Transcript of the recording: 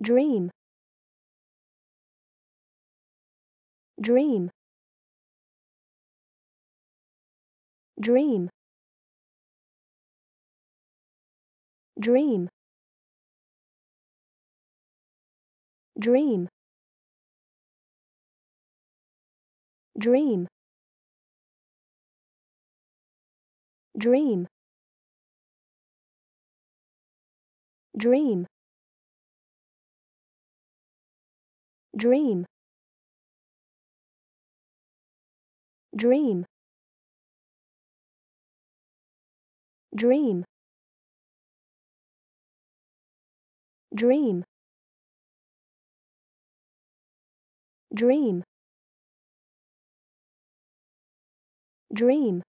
dream dream dream dream dream dream dream dream dream dream dream dream dream dream